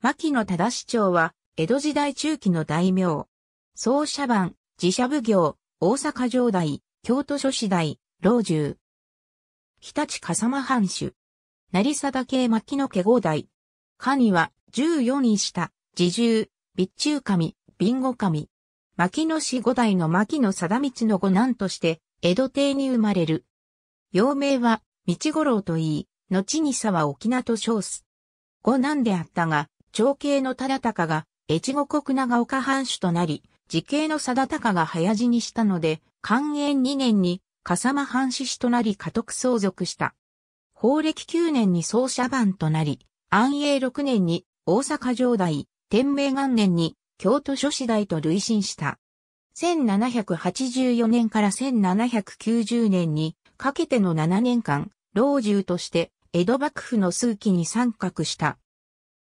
牧野忠市長は、江戸時代中期の大名。総社番、寺社奉行、大阪城代、京都諸市代、老中。日立笠間藩主。成定系牧野家五代。下には、十四人下、自重、備中神、備後神。牧野氏五代の牧野貞道の五男として、江戸邸に生まれる。幼名は、道五郎といい、後に沢沖縄と称す。五男であったが、長兄の忠敬が、越後国長岡藩主となり、時系の定高が早死にしたので、寛永2年に、笠間藩士氏となり家督相続した。法暦9年に奏社番となり、安永6年に大阪城代、天明元年に京都諸子代と累進した。1784年から1790年にかけての7年間、老中として江戸幕府の数期に参画した。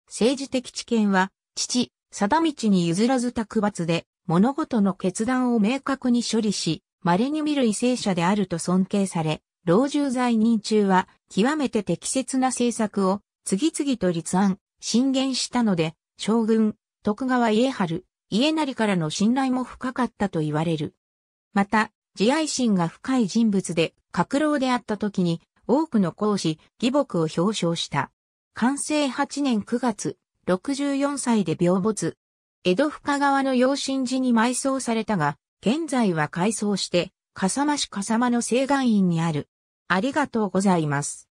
政治的知見は、父、貞道に譲らず卓抜で、物事の決断を明確に処理し、稀に見る為政者であると尊敬され、老中在任中は、極めて適切な政策を、次々と立案、進言したので、将軍、徳川家春、家成からの信頼も深かったと言われる。また、自愛心が深い人物で、格老であった時に、多くの講師、義母を表彰した。完成8年9月、64歳で病没。江戸深川の養心寺に埋葬されたが、現在は改装して、笠間市笠間の請願院にある。ありがとうございます。